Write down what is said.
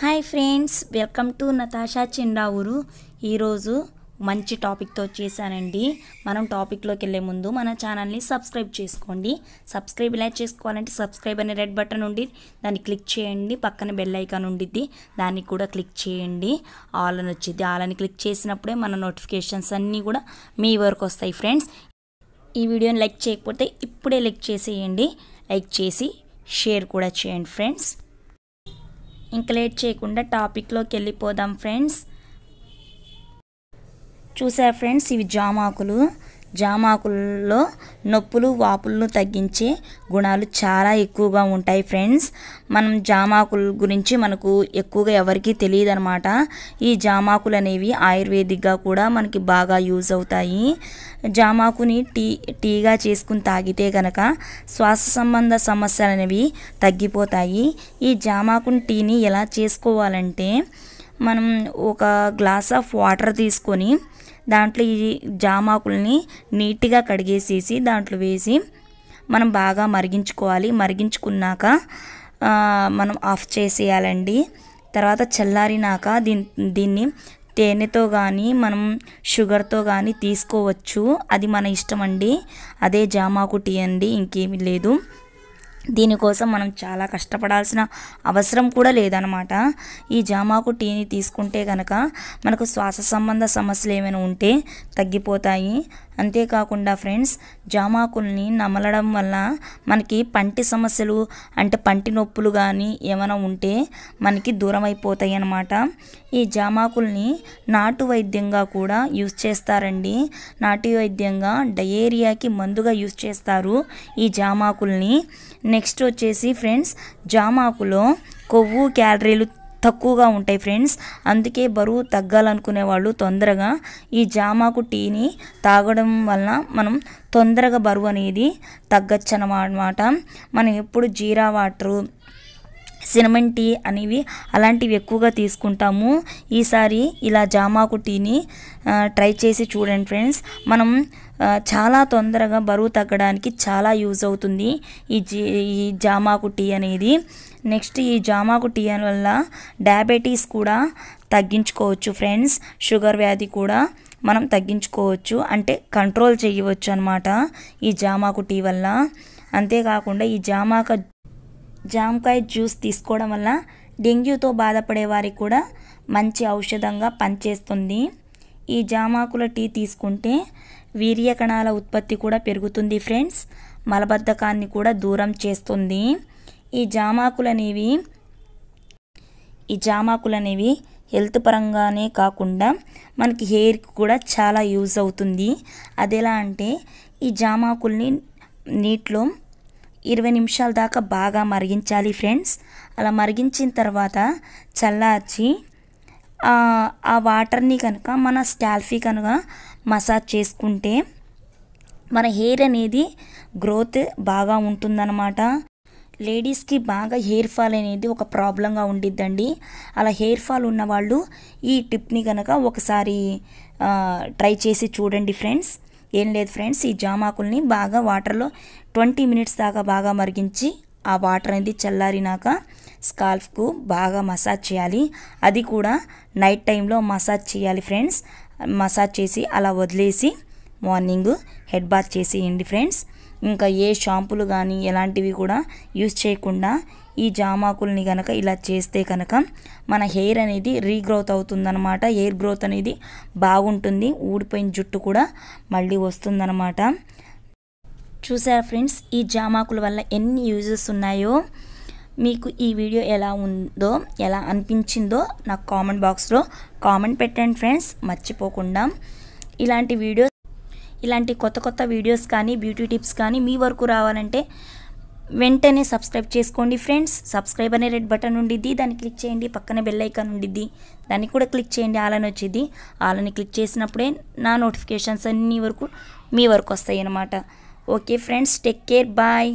hi friends welcome to Natasha చిండా ఊరు ఈరోజు మంచి టాపిక్తో చేశానండి మనం టాపిక్లోకి వెళ్ళే ముందు మన ఛానల్ని సబ్స్క్రైబ్ చేసుకోండి సబ్స్క్రైబ్ ఇలా చేసుకోవాలంటే సబ్స్క్రైబ్ అనే రెడ్ బటన్ ఉండి దాన్ని క్లిక్ చేయండి పక్కన బెల్ ఐకాన్ ఉండిద్ది దాన్ని కూడా క్లిక్ చేయండి ఆల్ అని వచ్చింది ఆల్ అని క్లిక్ చేసినప్పుడే మన నోటిఫికేషన్స్ అన్నీ కూడా మీ వరకు వస్తాయి ఫ్రెండ్స్ ఈ వీడియోని లైక్ చేయకపోతే ఇప్పుడే లైక్ చేసేయండి లైక్ చేసి షేర్ కూడా చేయండి ఫ్రెండ్స్ ఇంకా లేట్ చేయకుండా టాపిక్లోకి వెళ్ళిపోదాం ఫ్రెండ్స్ చూసారు ఫ్రెండ్స్ ఇవి జామాకులు జామాకుల్లో నొప్పులు వాపులను తగ్గించే గుణాలు చాలా ఎక్కువగా ఉంటాయి ఫ్రెండ్స్ మనం జామాకుల గురించి మనకు ఎక్కువగా ఎవరికీ తెలియదు అనమాట ఈ జామాకులు అనేవి ఆయుర్వేదిక్గా కూడా మనకి బాగా యూజ్ అవుతాయి జామాకుని టీ టీగా చేసుకుని తాగితే కనుక శ్వాస సంబంధ సమస్యలు అనేవి తగ్గిపోతాయి ఈ జామాకుని టీని ఎలా చేసుకోవాలంటే మనం ఒక గ్లాస్ ఆఫ్ వాటర్ తీసుకొని దాంట్లో ఈ జామాకుల్ని నీట్గా కడిగేసేసి దాంట్లో వేసి మనం బాగా మరిగించుకోవాలి మరిగించుకున్నాక మనం ఆఫ్ చేసేయాలండి తర్వాత చల్లారినాక దీని దీన్ని తేనెతో కానీ మనం షుగర్తో కానీ తీసుకోవచ్చు అది మన ఇష్టం అండి అదే జామాకు టీ అండి ఇంకేమీ లేదు దీనికోసం మనం చాలా కష్టపడాల్సిన అవసరం కూడా లేదనమాట ఈ జామాకు టీని తీసుకుంటే కనుక మనకు శ్వాస సంబంధ సమస్యలు ఏమైనా ఉంటే తగ్గిపోతాయి అంతేకాకుండా ఫ్రెండ్స్ జామాకుల్ని నమలడం వల్ల మనకి పంటి సమస్యలు అంటే పంటి నొప్పులు కానీ ఏమైనా ఉంటే మనకి దూరం అయిపోతాయి అన్నమాట ఈ జామాకుల్ని నాటు వైద్యంగా కూడా యూజ్ చేస్తారండి నాటు వైద్యంగా డయేరియాకి మందుగా యూజ్ చేస్తారు ఈ జామాకుల్ని నెక్స్ట్ వచ్చేసి ఫ్రెండ్స్ జామాకులో కొవ్వు క్యాలరీలు తక్కువగా ఉంటాయి ఫ్రెండ్స్ అందుకే బరువు తగ్గాలనుకునే వాళ్ళు తొందరగా ఈ జామాకు టీని తాగడం వలన మనం తొందరగా బరువు అనేది తగ్గచ్చు అన్నమాట మనం ఎప్పుడు జీరా వాటరు సినిమన్ టీ అనేవి అలాంటివి ఎక్కువగా తీసుకుంటాము ఈసారి ఇలా జామాకు టీని ట్రై చేసి చూడండి ఫ్రెండ్స్ మనం చాలా తొందరగా బరువు తగ్గడానికి చాలా యూజ్ అవుతుంది ఈ జీ ఈ జామాకు టీ అనేది నెక్స్ట్ ఈ జామాకు టీ వల్ల డయాబెటీస్ కూడా తగ్గించుకోవచ్చు ఫ్రెండ్స్ షుగర్ వ్యాధి కూడా మనం తగ్గించుకోవచ్చు అంటే కంట్రోల్ చేయవచ్చు అనమాట ఈ జామాకు టీ వల్ల అంతేకాకుండా ఈ జామాక జామకాయ జ్యూస్ తీసుకోవడం వల్ల డెంగ్యూతో బాధపడే వారికి కూడా మంచి ఔషధంగా పనిచేస్తుంది ఈ జామాకుల టీ తీసుకుంటే వీర్య కణాల ఉత్పత్తి కూడా పెరుగుతుంది ఫ్రెండ్స్ మలబద్ధకాన్ని కూడా దూరం చేస్తుంది ఈ జామాకులు అనేవి ఈ జామాకులు అనేవి హెల్త్ పరంగానే కాకుండా మనకి హెయిర్కి కూడా చాలా యూజ్ అవుతుంది అది ఎలా అంటే ఈ జామాకుల్ని నీటిలో ఇరవై నిమిషాల దాకా బాగా మరిగించాలి ఫ్రెండ్స్ అలా మరిగించిన తర్వాత చల్లార్చి ఆ వాటర్ని కనుక మన స్టాల్ఫీ కనుక మసాజ్ చేసుకుంటే మన హెయిర్ అనేది గ్రోత్ బాగా ఉంటుందన్నమాట లేడీస్కి బాగా హెయిర్ ఫాల్ అనేది ఒక ప్రాబ్లంగా ఉండిద్దండి అలా హెయిర్ ఫాల్ ఉన్నవాళ్ళు ఈ టిప్ని కనుక ఒకసారి ట్రై చేసి చూడండి ఫ్రెండ్స్ ఏం లేదు ఫ్రెండ్స్ ఈ జామాకుల్ని బాగా వాటర్లో ట్వంటీ మినిట్స్ దాకా బాగా మరిగించి ఆ వాటర్ అనేది చల్లారినాక స్కాల్ఫ్కు బాగా మసాజ్ చేయాలి అది కూడా నైట్ టైంలో మసాజ్ చేయాలి ఫ్రెండ్స్ మసాజ్ చేసి అలా వదిలేసి మార్నింగ్ హెడ్ బాత్ ఇండి ఫ్రెండ్స్ ఇంకా ఏ షాంపులు కానీ ఎలాంటివి కూడా యూజ్ చేయకుండా ఈ జామాకుల్ని కనుక ఇలా చేస్తే కనుక మన హెయిర్ అనేది రీగ్రోత్ అవుతుందన్నమాట హెయిర్ గ్రోత్ అనేది బాగుంటుంది ఊడిపోయిన జుట్టు కూడా మళ్ళీ వస్తుందన్నమాట చూసారా ఫ్రెండ్స్ ఈ జామాకుల వల్ల ఎన్ని యూజెస్ ఉన్నాయో మీకు ఈ వీడియో ఎలా ఉందో ఎలా అనిపించిందో నాకు కామెంట్ బాక్స్లో కామెంట్ పెట్టండి ఫ్రెండ్స్ మర్చిపోకుండా ఇలాంటి వీడియోస్ ఇలాంటి కొత్త కొత్త వీడియోస్ కానీ బ్యూటీ టిప్స్ కానీ మీ వరకు రావాలంటే వెంటనే సబ్స్క్రైబ్ చేసుకోండి ఫ్రెండ్స్ సబ్స్క్రైబ్ అనే రెడ్ బటన్ ఉండిద్ది దాన్ని క్లిక్ చేయండి పక్కనే బెల్ ఐకాన్ ఉండిద్ది దాన్ని కూడా క్లిక్ చేయండి ఆలని వచ్చేది ఆలని క్లిక్ చేసినప్పుడే నా నోటిఫికేషన్స్ అన్నీ వరకు మీ వరకు వస్తాయి అన్నమాట okay friends take care bye